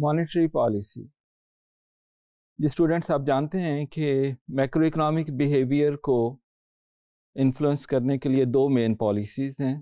Monetary policy जी students आप जानते हैं कि मैक्रो इकोनॉमिक बिहेवियर को इन्फ्लुएंस करने के लिए दो मेन पॉलिसीज़ हैं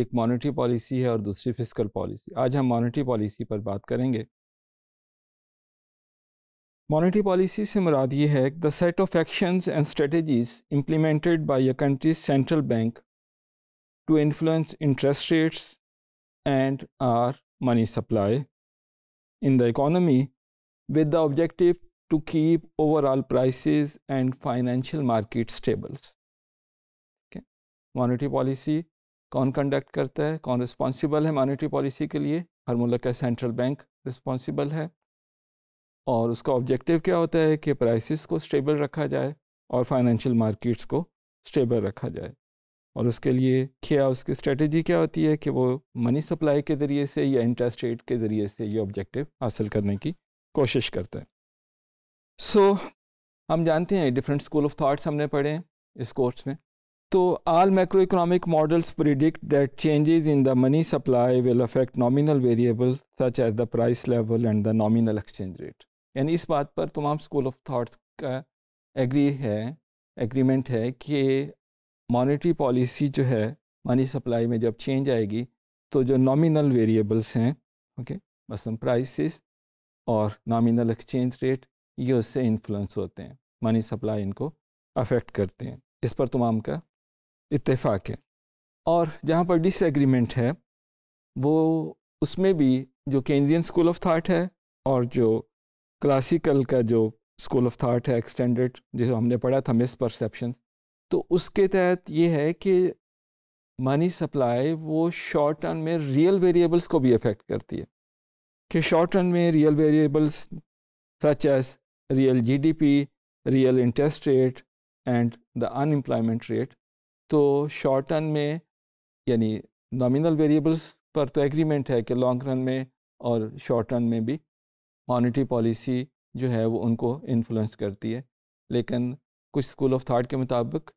एक मॉनेटरी पॉलिसी है और दूसरी फिजिकल पॉलिसी आज हम मॉनेटरी पॉलिसी पर बात करेंगे मॉनेटरी पॉलिसी से मुराद ये है the set of actions and strategies implemented by a country's central bank to influence interest rates and or money supply in the economy with the objective to keep overall prices and financial market stables. Okay. Monetary policy कौन conduct करता है कौन responsible है monetary policy के लिए हर मुल्क का central bank responsible है और उसका ऑब्जेक्टिव क्या होता है कि प्राइसेस को स्टेबल रखा जाए और फाइनेंशियल मार्केट्स को स्टेबल रखा जाए और उसके लिए क्या उसकी स्ट्रेटजी क्या होती है कि वो मनी सप्लाई के ज़रिए से या इंटरेस्ट रेट के ज़रिए से ये ऑब्जेक्टिव हासिल करने की कोशिश करते हैं सो so, हम जानते हैं डिफरेंट स्कूल ऑफ थाट्स हमने पढ़े हैं इस कोर्स में तो all macro economic models predict that changes in the money supply will affect nominal variable such as the price level and the nominal exchange rate यानी इस बात पर तमाम स्कूल ऑफ थाट्स का एग्री है एग्रीमेंट है कि मॉनेटरी पॉलिसी जो है मनी सप्लाई में जब चेंज आएगी तो जो नॉमिनल वेरिएबल्स हैं ओके मसलन प्राइसेस और नॉमिनल एक्सचेंज रेट ये उससे इन्फ्लुएंस होते हैं मनी सप्लाई इनको अफेक्ट करते हैं इस पर तमाम का इतफाक़ है और जहाँ पर डिसएग्रीमेंट है वो उसमें भी जो केंजियन स्कूल ऑफ थाट है और जो क्लासिकल का जो स्कूल ऑफ थाट है एक्सटेंडेड जिसे हमने पढ़ा था मिस परसेप्शन तो उसके तहत ये है कि मनी सप्लाई वो शॉर्ट टर्म में रियल वेरिएबल्स को भी अफेक्ट करती है कि शॉर्ट टर्म में real variables such as real GDP real interest rate and the unemployment rate तो शॉर्ट टर्म में यानी नॉमिनल वेरिएबल्स पर तो एग्रीमेंट है कि लॉन्ग रन में और शॉर्ट टर्म में भी मॉनिटरी पॉलिसी जो है वो उनको इन्फ्लुएंस करती है लेकिन कुछ स्कूल ऑफ थाट के मुताबिक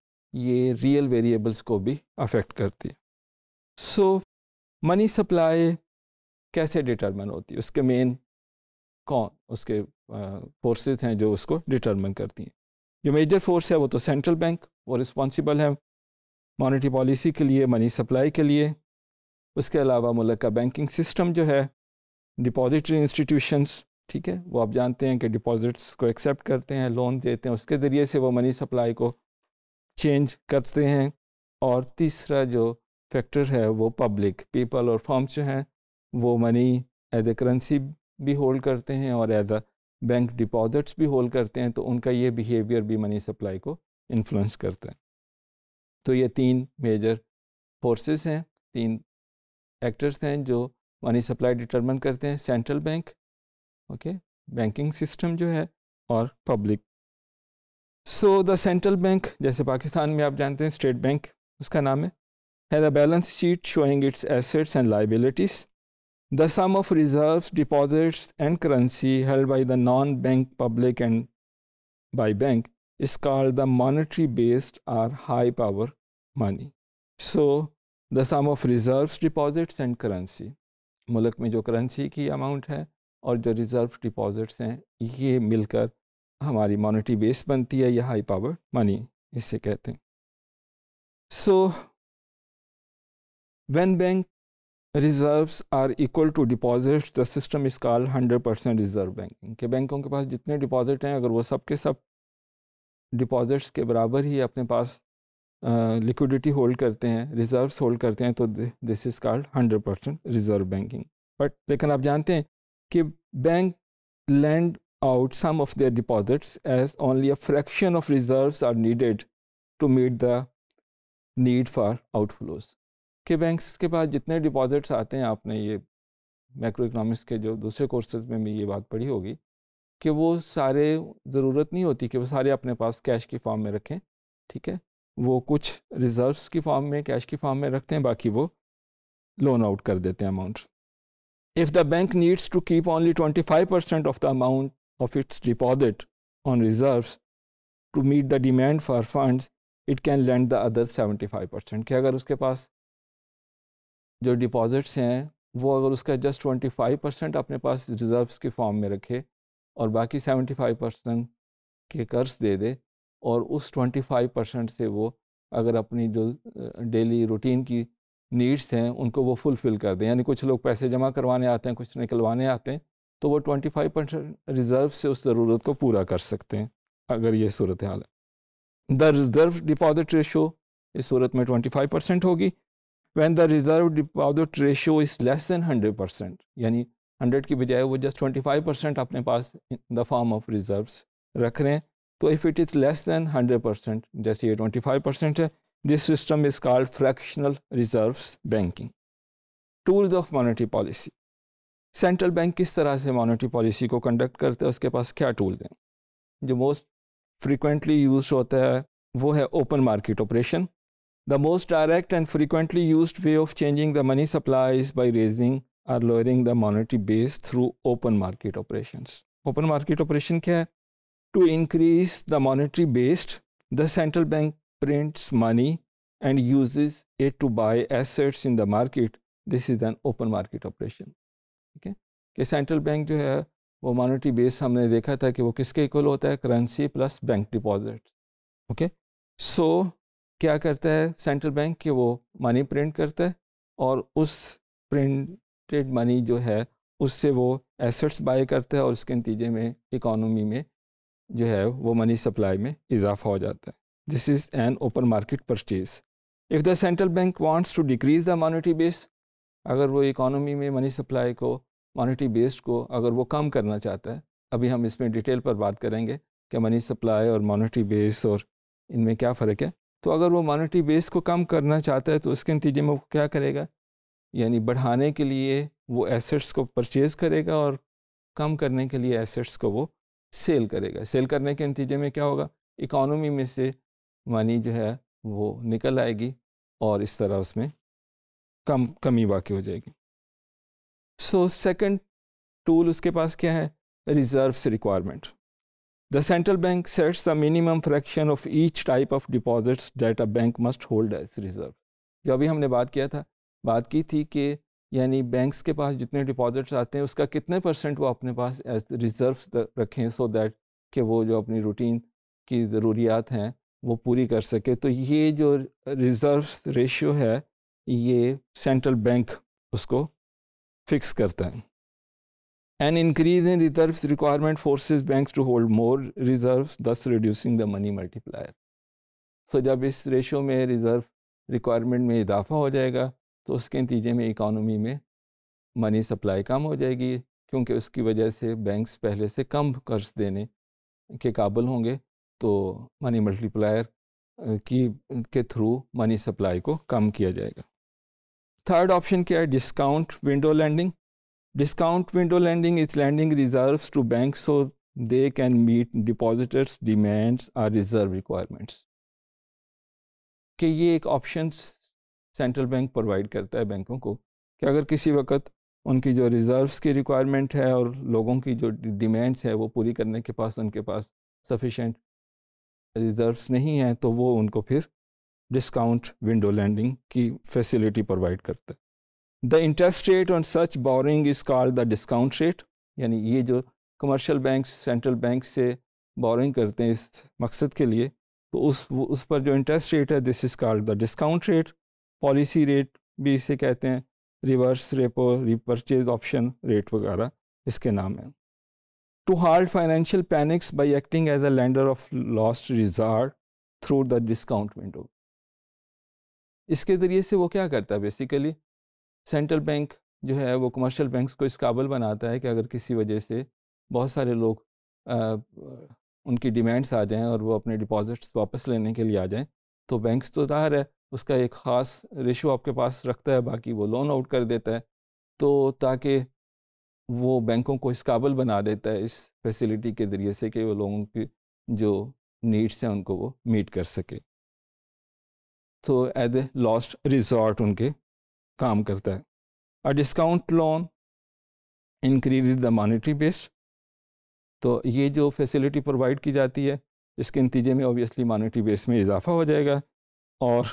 ये रियल वेरिएबल्स को भी अफेक्ट करती है सो मनी सप्लाई कैसे डिटर्मन होती है उसके मेन कौन उसके फोर्सेस हैं जो उसको डिटर्मन करती हैं जो मेजर फोर्स है वो तो सेंट्रल बैंक वो रिस्पॉन्सिबल है मॉनेटरी पॉलिसी के लिए मनी सप्लाई के लिए उसके अलावा मुल्क का बैंकिंग सिस्टम जो है डिपॉजिटरी इंस्टीट्यूशंस ठीक है वो आप जानते हैं कि डिपॉजिट्स को एक्सेप्ट करते हैं लोन देते हैं उसके ज़रिए से वो मनी सप्लाई को चेंज करते हैं और तीसरा जो फैक्टर है वो पब्लिक पीपल और फॉर्म्स जो हैं वो मनी एज ए करेंसी भी होल्ड करते हैं और एज अ बैंक डिपॉजिट्स भी होल्ड करते हैं तो उनका ये बिहेवियर भी मनी सप्लाई को इन्फ्लुएंस करता है तो ये तीन मेजर फोर्सेस हैं तीन एक्टर्स हैं जो मनी सप्लाई डिटरमिन करते हैं central bank okay banking system जो है और public so the central bank जैसे पाकिस्तान में आप जानते हैं स्टेट बैंक उसका नाम है has a balance sheet showing its assets and liabilities the sum of reserve deposits and currency held by the non bank public and by bank is called the monetary based or high power money so the sum of reserve deposits and currency मुल्क में जो currency की amount है और जो reserve deposits हैं ये मिलकर हमारी मॉनिटरी बेस बनती है या हाई पावर मनी इसे कहते हैं so when bank reserves are equal to deposit the is is hundred 100% reserve banking के बैंकों के पास जितने डिपॉजिट हैं अगर वो सब के सब डिपॉजिट्स के बराबर ही अपने पास लिक्विडिटी uh, होल्ड करते हैं रिजर्व्स होल्ड करते हैं तो this is called hundred percent reserve banking but लेकिन आप जानते हैं कि bank lend out some of their deposits as only a fraction of reserves are needed to meet the need for outflows के banks के पास जितने डिपॉजिट्स आते हैं आपने ये मैक्रो इकनॉमिक्स के जो दूसरे कोर्सेज में भी ये बात पढ़ी होगी कि वो सारे ज़रूरत नहीं होती कि वो सारे अपने पास कैश की फॉर्म में रखें ठीक है वो कुछ रिजर्व्स की फॉर्म में कैश की फॉर्म में रखते हैं बाकी वो लोन आउट कर देते हैं amount if the bank needs to keep only twenty five percent of the amount of its deposit on reserves to meet the demand for funds, it can lend the other 75 percent कि अगर उसके पास जो deposits हैं वो अगर उसका just twenty five percent अपने पास reserves के फॉर्म में रखे और बाकी सेवेंटी फाइव परसेंट के कर्ज दे दे और उस ट्वेंटी फाइव परसेंट से वो अगर अपनी जो डेली रूटीन की नीड्स हैं उनको वो फुलफ़िल कर दें यानी कुछ लोग पैसे जमा करवाने आते हैं कुछ निकलवाने आते हैं तो वो 25 परसेंट रिज़र्व से उस ज़रूरत को पूरा कर सकते हैं अगर ये सूरत हाल है द रिज़र्व डिपॉजिट रेशो इस सूरत में 25 परसेंट होगी when the reserve deposit ratio is less than hundred percent यानी हंड्रेड की बजाय वो जस्ट ट्वेंटी फाइव परसेंट अपने पास in the form of reserve रख रहे हैं तो if it is less than hundred percent जैसे ये ट्वेंटी फाइव परसेंट है this system is called fractional reserve banking tools of monetary policy central bank किस तरह से मॉनेटरी पॉलिसी को कंडक्ट करते हैं उसके पास क्या टूल हैं जो मोस्ट फ्रीक्वेंटली यूज होता है वो है open market operation the most direct and frequently used way of changing the money supplies by raising or lowering the monetary base through open market operation open market operation क्या है to increase the monetary based the central bank print money and use it to buy assets in the market this is an open market operation ठीक है कि central bank जो है वो monetary base हमने देखा था कि वो किसके इक्वल होता है currency plus bank deposit okay so क्या करता है सेंट्रल बैंक कि वो मनी प्रिंट करता है और उस प्रिंटेड मनी जो है उससे वो एसेट्स बाय करता है और उसके नतीजे में इकोनॉमी में जो है वो मनी सप्लाई में इजाफा हो जाता है this is an open market purchase if the central bank wants to decrease the monetary base अगर वो इकोनॉमी में मनी सप्लाई को मॉनिटरी बेस्ड को अगर वो कम करना चाहता है अभी हम इसमें डिटेल पर बात करेंगे कि मनी सप्लाई और मॉनिटरी बेस और इनमें क्या फ़र्क है तो अगर वो मॉनिटरी बेस को कम करना चाहता है तो उसके नतीजे में वो क्या करेगा यानी बढ़ाने के लिए वो एसेट्स को परचेज़ करेगा और कम करने के लिए एसेट्स को वो सेल करेगा सेल करने के नतीजे में क्या होगा इकोनॉमी में से मनी जो है वो निकल आएगी और इस तरह उसमें कम कमी वाक़ हो जाएगी सो सेकंड टूल उसके पास क्या है reserves requirement the central bank sets the minimum fraction of each type of deposits that a bank must hold as reserve जो अभी हमने बात किया था बात की थी कि यानी बैंक्स के पास जितने डिपॉजिट्स आते हैं उसका कितने परसेंट वो अपने पास एज रिजर्व रखें सो so दैट कि वो जो अपनी रूटीन की ज़रूरियात हैं वो पूरी कर सके तो ये जो रिज़र्व रेशियो है ये सेंट्रल बैंक उसको फिक्स करता है and increase in reserve requirement forces bank to hold more reserve thus reducing the money multiplier so जब इस रेशो में रिज़र्व रिक्वायरमेंट में इजाफा हो जाएगा तो उसके नतीजे में इकानमी में मनी सप्लाई कम हो जाएगी क्योंकि उसकी वजह से बैंक्स पहले से कम कर्ज देने के काबिल होंगे तो मनी मल्टीप्लायर की के थ्रू मनी सप्लाई को कम किया जाएगा थर्ड ऑप्शन क्या है discount window lending discount window lending is lending reserve to bank so they can meet depositors demands or reserve requirements कि ये एक ऑप्शन सेंट्रल बैंक प्रोवाइड करता है बैंकों को कि अगर किसी वक्त उनकी जो रिज़र्व्स की रिक्वायरमेंट है और लोगों की जो डिमांड्स है वो पूरी करने के पास उनके पास सफिशेंट रिज़र्व्स नहीं हैं तो वो उनको फिर डिस्काउंट विंडो लैंडिंग की फैसिलिटी प्रोवाइड करता है the interest rate on such borrowing is called the discount rate यानी ये जो कमर्शियल बैंक सेंट्रल बैंक से बोरिंग करते हैं इस मकसद के लिए तो उस उस पर जो इंटरेस्ट रेट है this is called the discount rate policy rate भी इसे कहते हैं reverse repo repurchase option rate वगैरह इसके नाम है to halt financial panics by acting as a lender of last resort through the discount window इसके ज़रिए से वो क्या करता है बेसिकली सेंट्रल बैंक जो है वो कमर्शियल बैंक्स को इस काबल बनाता है कि अगर किसी वजह से बहुत सारे लोग आ, उनकी डिमांड्स आ जाएं और वो अपने डिपॉजिट्स वापस लेने के लिए आ जाएं तो बैंक्स तो जाहिर है उसका एक ख़ास रेशो आपके पास रखता है बाकी वो लोन आउट कर देता है तो ताकि वो बैंकों को इस काबल बना देता है इस फैसिलिटी के ज़रिए से कि वो लोगों की जो नीड्स हैं उनको वो मीट कर सके तो एज ए लॉस्ट रिजॉर्ट उनके काम करता है a discount loan increase the monetary base तो ये जो फैसिलिटी प्रोवाइड की जाती है इसके नतीजे में ऑब्वियसली मॉनिटरी बेस में इजाफा हो जाएगा और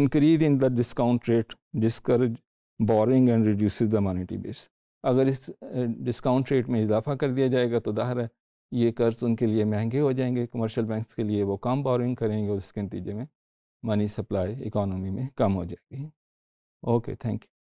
increase in the discount rate discourage borrowing and reduce the monetary base अगर इस डिस्काउंट रेट में इजाफा कर दिया जाएगा तो दाहर है ये कर्ज उनके लिए महंगे हो जाएंगे कमर्शियल बैंक्स के लिए वो कम बोरिंग करेंगे और इसके नतीजे में मनी सप्लाई इकोनॉमी में कम हो जाएगी ओके थैंक यू